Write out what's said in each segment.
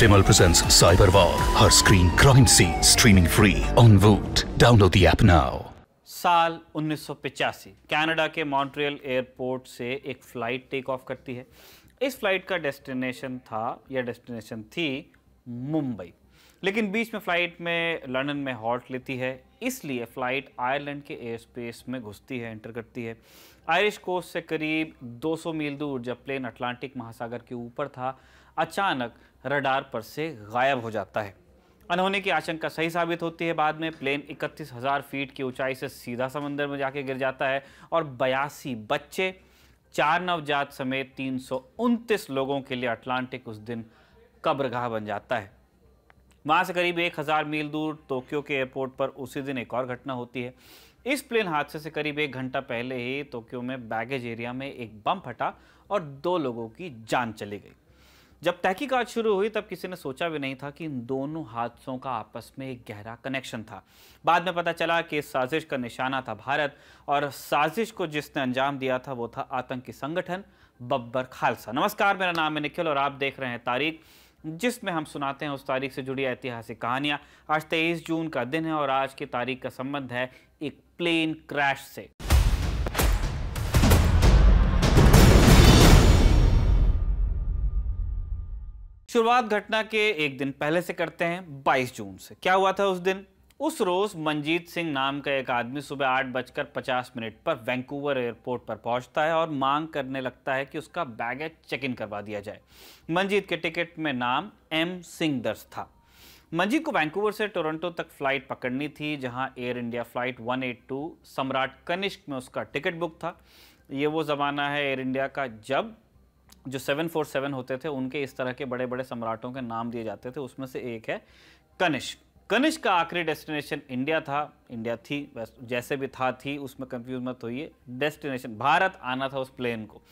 Vimal presents Cyber War, her screen crime scene, streaming free on Voot. Download the app now. साल 1985 Canada के Montreal airport से एक flight take off करती है इस flight का डेस्टिनेशन था या डेस्टिनेशन थी मुंबई लेकिन बीच में फ़्लाइट में लंदन में हॉल्ट लेती है इसलिए फ़्लाइट आयरलैंड के एयर स्पेस में घुसती है एंटर करती है आयरिश कोस्ट से करीब 200 मील दूर जब प्लेन अटलांटिक महासागर के ऊपर था अचानक रडार पर से गायब हो जाता है अनहोने की आशंका सही साबित होती है बाद में प्लेन इकतीस हज़ार फीट की ऊंचाई से सीधा समंदर में जाके गिर जाता है और बयासी बच्चे चार नवजात समेत तीन लोगों के लिए अटलांटिक उस दिन कब्रगाह बन जाता है वहां से करीब एक हज़ार मील दूर टोक्यो के एयरपोर्ट पर उसी दिन एक और घटना होती है इस प्लेन हादसे से करीब एक घंटा पहले ही टोक्यो में बैगेज एरिया में एक बम फटा और दो लोगों की जान चली गई जब तहकीकात शुरू हुई तब किसी ने सोचा भी नहीं था कि इन दोनों हादसों का आपस में एक गहरा कनेक्शन था बाद में पता चला कि इस साजिश का निशाना था भारत और साजिश को जिसने अंजाम दिया था वो था आतंकी संगठन बब्बर खालसा नमस्कार मेरा नाम है निखिल और आप देख रहे हैं तारीख जिसमें हम सुनाते हैं उस तारीख से जुड़ी ऐतिहासिक कहानियाँ आज तेईस जून का दिन है और आज की तारीख का संबंध है एक प्लेन क्रैश से शुरुआत घटना के एक दिन पहले से करते हैं 22 जून से क्या हुआ था उस दिन उस रोज मंजीत सिंह नाम का एक आदमी सुबह आठ बजकर पचास मिनट पर वैंकूवर एयरपोर्ट पर पहुंचता है और मांग करने लगता है कि उसका बैगेज चेक इन करवा दिया जाए मंजीत के टिकट में नाम एम सिंह दर्ज था मंजीत को वैंकूवर से टोरंटो तक फ्लाइट पकड़नी थी जहां एयर इंडिया फ्लाइट 182 सम्राट कनिष्क में उसका टिकट बुक था ये वो ज़माना है एयर इंडिया का जब जो 747 होते थे उनके इस तरह के बड़े बड़े सम्राटों के नाम दिए जाते थे उसमें से एक है कनिष्क कनिष्क का आखिरी डेस्टिनेशन इंडिया था इंडिया थी जैसे भी था थी उसमें कंफ्यूज मत होइए डेस्टिनेशन भारत आना था उस प्लेन को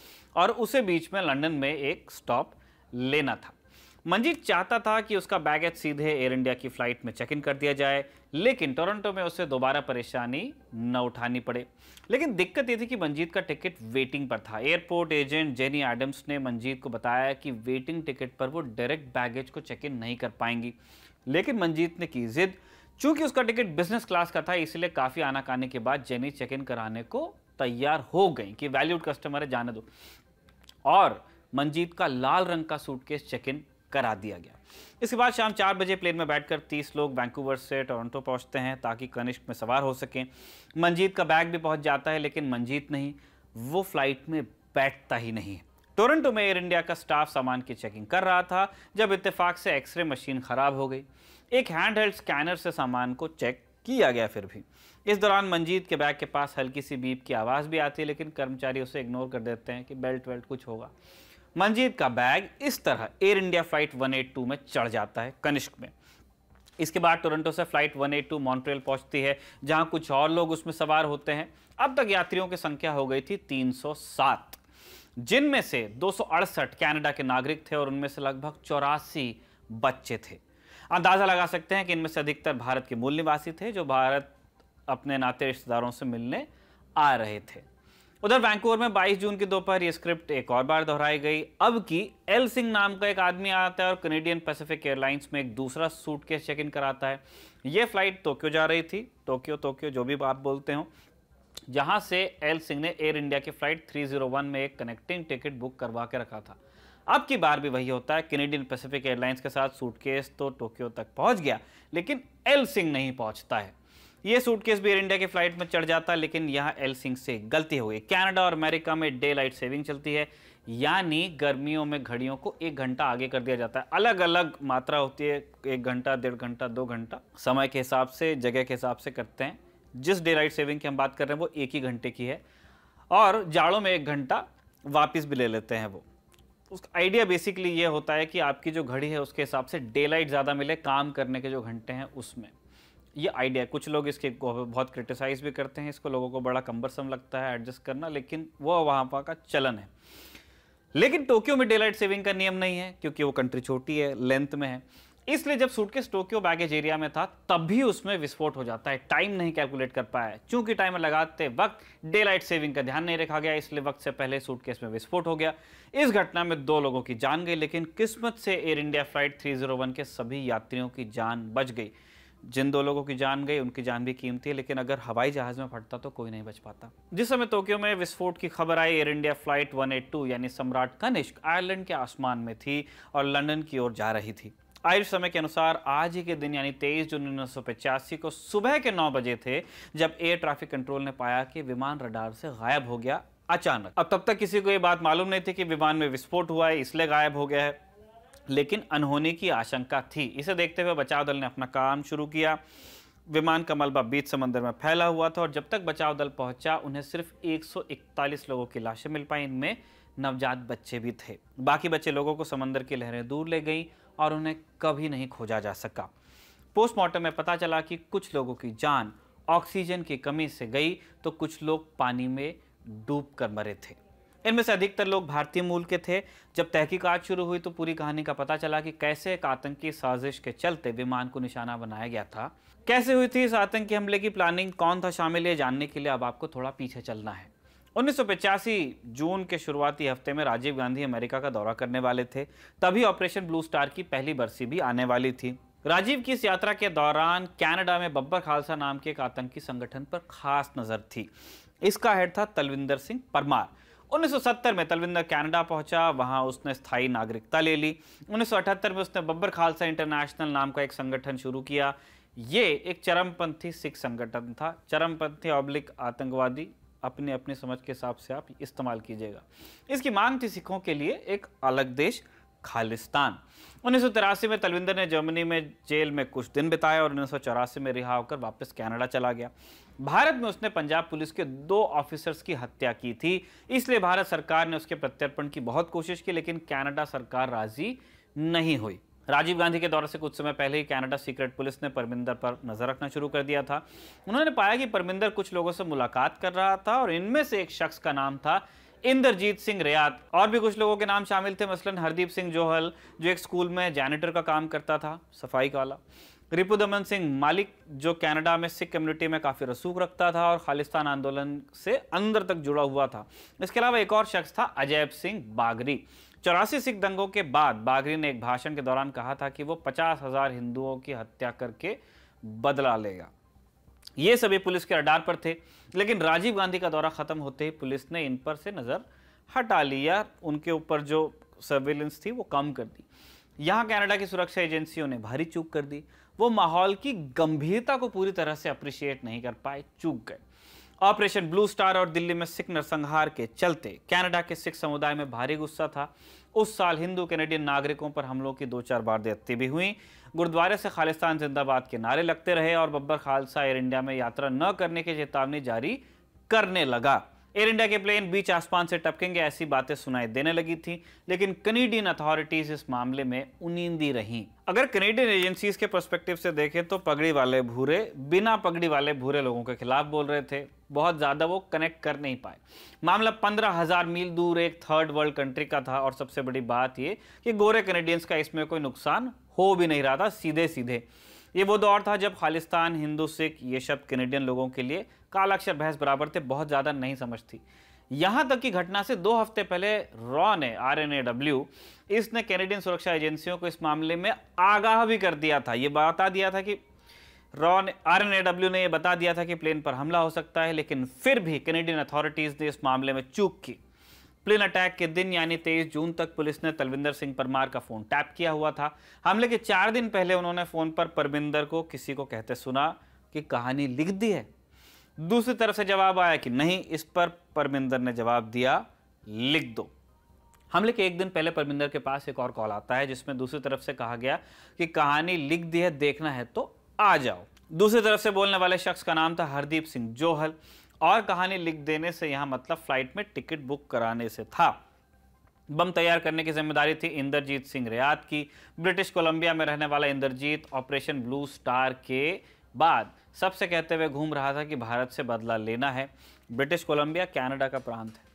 और उसे बीच में लंदन में एक स्टॉप लेना था मंजीत चाहता था कि उसका बैगेज सीधे एयर इंडिया की फ्लाइट में चेक इन कर दिया जाए लेकिन टोरंटो में उसे दोबारा परेशानी न उठानी पड़े लेकिन दिक्कत ये थी कि मंजीत का टिकट वेटिंग पर था एयरपोर्ट एजेंट जेनी एडम्स ने मंजीत को बताया कि वेटिंग टिकट पर वो डायरेक्ट बैगेज को चेक इन नहीं कर पाएंगी लेकिन मंजीत ने की जिद चूंकि उसका टिकट बिजनेस क्लास का था इसलिए काफ़ी आनाकानी के बाद जेनी चेक इन कराने को तैयार हो गई कि वैल्यूड कस्टमर है जाने दो और मंजीत का लाल रंग का सूटकेस चेक इन करा दिया गया इसके बाद शाम चार बजे प्लेन में बैठकर 30 लोग वैंकूवर से टोरंटो पहुंचते हैं ताकि कनिष्क में सवार हो सकें मंजीत का बैग भी पहुंच जाता है लेकिन मंजीत नहीं वो फ्लाइट में बैठता ही नहीं टोरंटो में एयर इंडिया का स्टाफ सामान की चेकिंग कर रहा था जब इत्तेफाक से एक्सरे मशीन ख़राब हो गई एक हैंड हेल्ड स्कैनर से सामान को चेक किया गया फिर भी इस दौरान मंजीत के बैग के पास हल्की सी बीप की आवाज़ भी आती है लेकिन कर्मचारी उसे इग्नोर कर देते हैं कि बेल्ट वेल्ट कुछ होगा मंजीत का बैग इस तरह एयर इंडिया फ्लाइट 182 में चढ़ जाता है कनिष्क में इसके बाद टोरंटो से फ्लाइट 182 मॉन्ट्रियल पहुंचती है जहां कुछ और लोग उसमें सवार होते हैं अब तक यात्रियों की संख्या हो गई थी 307 जिनमें से दो कनाडा के नागरिक थे और उनमें से लगभग चौरासी बच्चे थे अंदाजा लगा सकते हैं कि इनमें से अधिकतर भारत के मूल निवासी थे जो भारत अपने नाते रिश्तेदारों से मिलने आ रहे थे उधर वैंकूवर में 22 जून की दोपहर ये स्क्रिप्ट एक और बार दोहराई गई अब की एल सिंह नाम का एक आदमी आता है और कनेडियन पैसिफिक एयरलाइंस में एक दूसरा सूटकेस चेक इन कराता है ये फ्लाइट टोक्यो जा रही थी टोक्यो टोक्यो जो भी आप बोलते हो जहां से एल सिंह ने एयर इंडिया की फ्लाइट 301 में एक कनेक्टिंग टिकट बुक करवा के रखा था अब की बार भी वही होता है कैनेडियन पैसिफिक एयरलाइंस के साथ सूटकेस तो टोक्यो तक पहुंच गया लेकिन एल सिंह नहीं पहुंचता है ये सूटकेस भी एयर इंडिया की फ्लाइट में चढ़ जाता है लेकिन यहाँ एल सिंह से गलती हो गई कैनेडा और अमेरिका में डे लाइट सेविंग चलती है यानी गर्मियों में घड़ियों को एक घंटा आगे कर दिया जाता है अलग अलग मात्रा होती है एक घंटा डेढ़ घंटा दो घंटा समय के हिसाब से जगह के हिसाब से करते हैं जिस डे लाइट सेविंग की हम बात कर रहे हैं वो एक ही घंटे की है और जाड़ों में एक घंटा वापिस भी ले लेते हैं वो उसका आइडिया बेसिकली ये होता है कि आपकी जो घड़ी है उसके हिसाब से डे लाइट ज़्यादा मिले काम करने के जो घंटे हैं उसमें ये आइडिया कुछ लोग इसके बहुत क्रिटिसाइज़ भी करते हैं इसको लोगों को बड़ा कम्बरसम लगता है एडजस्ट करना लेकिन वो वहाँ पर का चलन है लेकिन टोक्यो में डे लाइट सेविंग का नियम नहीं है क्योंकि वो कंट्री छोटी है लेंथ में है इसलिए जब सूटकेस टोक्यो बैगेज एरिया में था तब भी उसमें विस्फोट हो जाता है टाइम नहीं कैलकुलेट कर पाया चूंकि टाइम लगाते वक्त डे लाइट सेविंग का ध्यान नहीं रखा गया इसलिए वक्त से पहले सूटकेस में विस्फोट हो गया इस घटना में दो लोगों की जान गई लेकिन किस्मत से एयर इंडिया फ्लाइट 301 के सभी यात्रियों की जान बच गई जिन दो लोगों की जान गई उनकी जान भी कीमती है लेकिन अगर हवाई जहाज में फटता तो कोई नहीं बच पाता जिस समय टोक्यो में विस्फोट की खबर आई एयर इंडिया फ्लाइट 182 यानी सम्राट कनिष्क आयरलैंड के आसमान में थी और लंदन की ओर जा रही थी आयुष समय के अनुसार आज ही के दिन यानी 23 जून उन्नीस को सुबह के नौ बजे थे जब एयर ट्रैफिक कंट्रोल ने पाया कि विमान रडार से गायब हो गया अचानक अब तब तक किसी को ये बात मालूम नहीं थी कि विमान में विस्फोट हुआ है इसलिए गायब हो गया है लेकिन अनहोनी की आशंका थी इसे देखते हुए बचाव दल ने अपना काम शुरू किया विमान का मलबा बीच समंदर में फैला हुआ था और जब तक बचाव दल पहुंचा उन्हें सिर्फ 141 लोगों की लाशें मिल पाई इनमें नवजात बच्चे भी थे बाकी बच्चे लोगों को समंदर की लहरें दूर ले गई और उन्हें कभी नहीं खोजा जा सका पोस्टमार्टम में पता चला कि कुछ लोगों की जान ऑक्सीजन की कमी से गई तो कुछ लोग पानी में डूब कर मरे थे इनमें से अधिकतर लोग भारतीय मूल के थे जब तहकीकात शुरू हुई तो पूरी कहानी का पता चला कि कैसे एक आतंकी साजिश के चलते विमान को निशाना बनाया गया था कैसे हुई थी इस आतंकी हमले की प्लानिंग कौन था शामिल ये जानने के लिए अब आपको थोड़ा पीछे चलना है उन्नीस जून के शुरुआती हफ्ते में राजीव गांधी अमेरिका का दौरा करने वाले थे तभी ऑपरेशन ब्लू स्टार की पहली बरसी भी आने वाली थी राजीव की इस यात्रा के दौरान कनाडा में बब्बर खालसा नाम के एक आतंकी संगठन पर खास नजर थी इसका हेड था तलविंदर सिंह परमार 1970 में तलविंदर कनाडा पहुंचा वहां उसने स्थायी नागरिकता ले ली 1978 में उसने बब्बर खालसा इंटरनेशनल नाम का एक संगठन शुरू किया ये एक चरमपंथी सिख संगठन था चरमपंथी ऑब्लिक आतंकवादी अपने अपने समझ के हिसाब से आप इस्तेमाल कीजिएगा इसकी मांग थी सिखों के लिए एक अलग देश खालिस्तान उन्नीस में तलविंदर ने जर्मनी में जेल में कुछ दिन बिताया और उन्नीस में रिहा होकर वापस कैनेडा चला गया भारत में उसने पंजाब पुलिस के दो ऑफिसर्स की हत्या की थी इसलिए भारत सरकार ने उसके प्रत्यर्पण की बहुत कोशिश की लेकिन कनाडा सरकार राजी नहीं हुई राजीव गांधी के दौरे से कुछ समय पहले ही कनाडा सीक्रेट पुलिस ने परमिंदर पर नजर रखना शुरू कर दिया था उन्होंने पाया कि परमिंदर कुछ लोगों से मुलाकात कर रहा था और इनमें से एक शख्स का नाम था इंद्रजीत सिंह रियात और भी कुछ लोगों के नाम शामिल थे मसलन हरदीप सिंह जोहल जो एक स्कूल में जैनिटर का काम करता था सफाई का वाला रिपुदमन सिंह मालिक जो कनाडा में सिख कम्युनिटी में काफ़ी रसूख रखता था और खालिस्तान आंदोलन से अंदर तक जुड़ा हुआ था इसके अलावा एक और शख्स था अजैब सिंह बागरी चौरासी सिख दंगों के बाद बागरी ने एक भाषण के दौरान कहा था कि वो पचास हज़ार हिंदुओं की हत्या करके बदला लेगा ये सभी पुलिस के अडार पर थे लेकिन राजीव गांधी का दौरा खत्म होते ही पुलिस ने इन पर से नज़र हटा लिया उनके ऊपर जो सर्वेलेंस थी वो कम कर दी यहाँ कनाडा की सुरक्षा एजेंसियों ने भारी चूक कर दी वो माहौल की गंभीरता को पूरी तरह से अप्रिशिएट नहीं कर पाए चूक गए ऑपरेशन ब्लू स्टार और दिल्ली में सिख नरसंहार के चलते कनाडा के सिख समुदाय में भारी गुस्सा था उस साल हिंदू कैनेडियन नागरिकों पर हमलों की दो चार देती भी हुई गुरुद्वारे से खालिस्तान जिंदाबाद के नारे लगते रहे और बब्बर खालसा एयर इंडिया में यात्रा न करने की चेतावनी जारी करने लगा एयर इंडिया के प्लेन बीच आसमान से टपकेंगे ऐसी बातें सुनाई देने लगी थी लेकिन कनेडियन अथॉरिटीज इस मामले में उनींदी रहीं अगर कनेडियन एजेंसीज के परस्पेक्टिव से देखें तो पगड़ी वाले भूरे बिना पगड़ी वाले भूरे लोगों के खिलाफ बोल रहे थे बहुत ज़्यादा वो कनेक्ट कर नहीं पाए मामला पंद्रह हज़ार मील दूर एक थर्ड वर्ल्ड कंट्री का था और सबसे बड़ी बात ये कि गोरे कनेडियंस का इसमें कोई नुकसान हो भी नहीं रहा था सीधे सीधे ये वो दौर था जब खालिस्तान हिंदू सिख ये शब्द कनेडियन लोगों के लिए कालाक्षर बहस बराबर थे बहुत ज़्यादा नहीं समझती यहाँ तक की घटना से दो हफ्ते पहले रॉ ने आर एन ए डब्ल्यू इसने कैनेडियन सुरक्षा एजेंसियों को इस मामले में आगाह भी कर दिया था ये बता दिया था कि रॉन आर ने यह बता दिया था कि प्लेन पर हमला हो सकता है लेकिन फिर भी कैनेडियन अथॉरिटीज ने इस मामले में चूक की प्लेन अटैक के दिन यानी 23 जून तक पुलिस ने तलविंदर सिंह परमार का फोन टैप किया हुआ था हमले के चार दिन पहले उन्होंने फोन पर परमिंदर को किसी को कहते सुना कि कहानी लिख दी है दूसरी तरफ से जवाब आया कि नहीं इस पर परमिंदर ने जवाब दिया लिख दो हमले के एक दिन पहले परमिंदर के पास एक और कॉल आता है जिसमें दूसरी तरफ से कहा गया कि कहानी लिख दी है देखना है तो आ जाओ दूसरी तरफ से बोलने वाले शख्स का नाम था हरदीप सिंह जोहल और कहानी लिख देने से यहां मतलब फ्लाइट में टिकट बुक कराने से था बम तैयार करने की जिम्मेदारी थी इंद्रजीत सिंह रियात की ब्रिटिश कोलंबिया में रहने वाला इंद्रजीत ऑपरेशन ब्लू स्टार के बाद सबसे कहते हुए घूम रहा था कि भारत से बदला लेना है ब्रिटिश कोलंबिया कनाडा का प्रांत है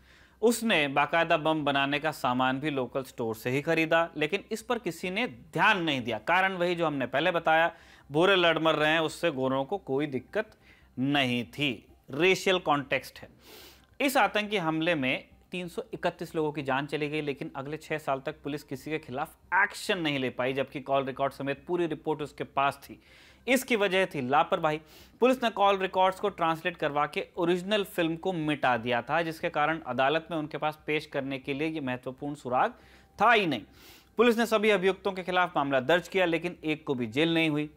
उसने बाकायदा बम बनाने का सामान भी लोकल स्टोर से ही खरीदा लेकिन इस पर किसी ने ध्यान नहीं दिया कारण वही जो हमने पहले बताया भूरे लड़मर रहे हैं उससे गोरों को कोई दिक्कत नहीं थी रेशियल कॉन्टेक्स्ट है इस आतंकी हमले में 331 लोगों की जान चली गई लेकिन अगले छह साल तक पुलिस किसी के खिलाफ एक्शन नहीं ले पाई जबकि कॉल रिकॉर्ड समेत पूरी रिपोर्ट उसके पास थी इसकी वजह थी लापरवाही पुलिस ने कॉल रिकॉर्ड्स को ट्रांसलेट करवा के ओरिजिनल फिल्म को मिटा दिया था जिसके कारण अदालत में उनके पास पेश करने के लिए ये महत्वपूर्ण सुराग था ही नहीं पुलिस ने सभी अभियुक्तों के खिलाफ मामला दर्ज किया लेकिन एक को भी जेल नहीं हुई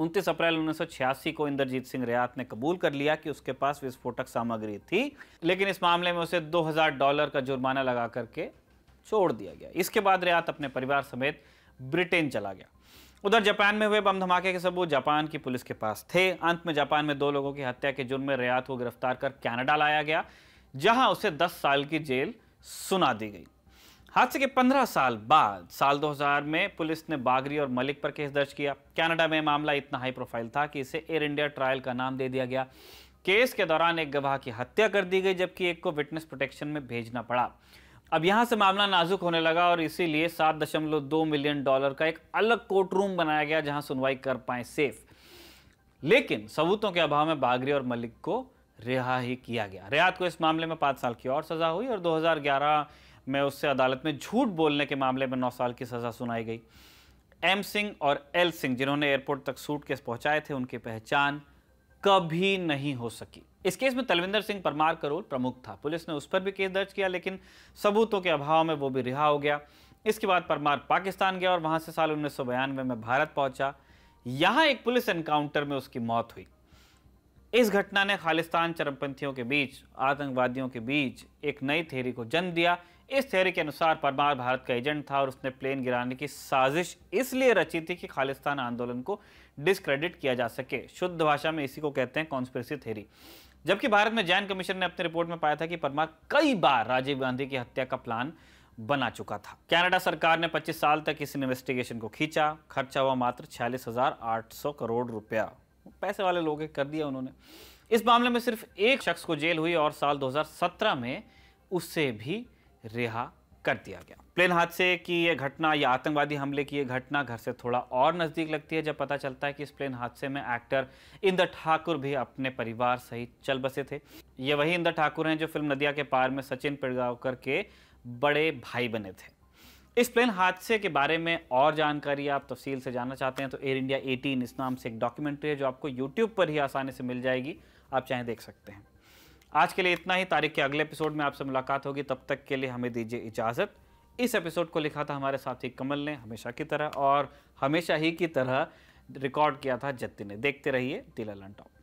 उनतीस अप्रैल उन्नीस को इंद्रजीत सिंह रियात ने कबूल कर लिया कि उसके पास विस्फोटक सामग्री थी लेकिन इस मामले में उसे 2000 डॉलर का जुर्माना लगा करके छोड़ दिया गया इसके बाद रियात अपने परिवार समेत ब्रिटेन चला गया उधर जापान में हुए बम धमाके के सबूत जापान की पुलिस के पास थे अंत में जापान में दो लोगों की हत्या के जुर्म में रियात को गिरफ्तार कर कैनेडा लाया गया जहां उसे दस साल की जेल सुना दी गई हादसे के 15 साल बाद साल 2000 में पुलिस ने बागरी और मलिक पर केस दर्ज किया कनाडा में मामला इतना हाई प्रोफाइल था कि इसे एयर इंडिया ट्रायल का नाम दे दिया गया केस के दौरान एक गवाह की हत्या कर दी गई जबकि एक को विटनेस प्रोटेक्शन में भेजना पड़ा अब यहां से मामला नाजुक होने लगा और इसीलिए सात मिलियन डॉलर का एक अलग कोर्ट रूम बनाया गया जहां सुनवाई कर पाए सेफ लेकिन सबूतों के अभाव में बागरी और मलिक को रिहा ही किया गया रियात को इस मामले में पांच साल की और सजा हुई और दो में उससे अदालत में झूठ बोलने के मामले में नौ साल की सज़ा सुनाई गई एम सिंह और एल सिंह जिन्होंने एयरपोर्ट तक सूट केस पहुंचाए थे उनकी पहचान कभी नहीं हो सकी इस केस में तलविंदर सिंह परमार करोल प्रमुख था पुलिस ने उस पर भी केस दर्ज किया लेकिन सबूतों के अभाव में वो भी रिहा हो गया इसके बाद परमार पाकिस्तान गया और वहां से साल उन्नीस में भारत पहुंचा यहां एक पुलिस एनकाउंटर में उसकी मौत हुई इस घटना ने खालिस्तान चरमपंथियों के बीच आतंकवादियों के बीच एक नई थेरी को जन्म दिया इस थ्योरी के अनुसार परमार भारत का एजेंट था और उसने प्लेन गिराने की साजिश इसलिए रची थी कि खालिस्तान आंदोलन को डिसक्रेडिट किया जा सके शुद्ध भाषा में इसी को कहते हैं कॉन्स्परेसी थेरी जबकि भारत में जैन कमीशन ने अपनी रिपोर्ट में पाया था कि परमार कई बार राजीव गांधी की हत्या का प्लान बना चुका था कनाडा सरकार ने 25 साल तक इस इन्वेस्टिगेशन को खींचा खर्चा हुआ मात्र छियालीस करोड़ रुपया पैसे वाले लोग कर दिया उन्होंने इस मामले में सिर्फ एक शख्स को जेल हुई और साल 2017 में उससे भी रिहा कर दिया गया प्लेन हादसे की यह घटना या आतंकवादी हमले की यह घटना घर से थोड़ा और नज़दीक लगती है जब पता चलता है कि इस प्लेन हादसे में एक्टर इंद्र ठाकुर भी अपने परिवार सहित चल बसे थे ये वही इंदर ठाकुर हैं जो फिल्म नदिया के पार में सचिन पिड़गावकर के बड़े भाई बने थे इस प्लेन हादसे के बारे में और जानकारी आप तफसील से जानना चाहते हैं तो एयर इंडिया 18 इस नाम से एक डॉक्यूमेंट्री है जो आपको यूट्यूब पर ही आसानी से मिल जाएगी आप चाहें देख सकते हैं आज के लिए इतना ही तारीख के अगले एपिसोड में आपसे मुलाकात होगी तब तक के लिए हमें दीजिए इजाज़त इस एपिसोड को लिखा था हमारे साथी कमल ने हमेशा की तरह और हमेशा ही की तरह रिकॉर्ड किया था जत्ती ने देखते रहिए तिला टॉप